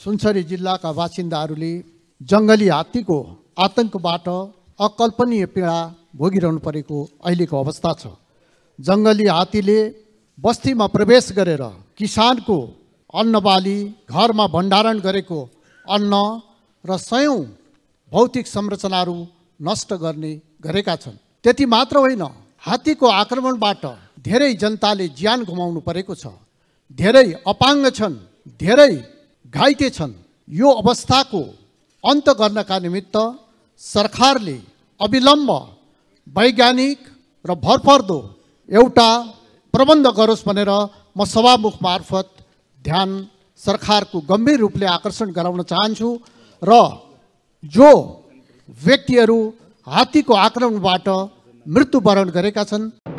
सुनसरी जिल्लाका बासिन्दाहरूले जङ्गली हात्तीको आतङ्कबाट अकल्पनीय पीडा भोगिरहनु परेको अहिलेको अवस्था छ जङ्गली हात्तीले बस्तीमा प्रवेश गरेर किसानको अन्नबाली घरमा भण्डारण गरेको अन्न र सयौँ भौतिक संरचनाहरू नष्ट गर्ने गरेका छन् त्यति मात्र होइन हात्तीको आक्रमणबाट धेरै जनताले ज्यान गुमाउनु परेको छ धेरै अपाङ्ग छन् धेरै घाइते छन् यो अवस्थाको अन्त गर्नका निमित्त सरकारले अविलम्ब वैज्ञानिक र भरपर्दो एउटा प्रबन्ध गरोस् भनेर म सभामुख मार्फत ध्यान सरकारको गम्भीर रूपले आकर्षण गराउन चाहन्छु र जो व्यक्तिहरू हात्तीको आक्रमणबाट मृत्युवरण गरेका छन्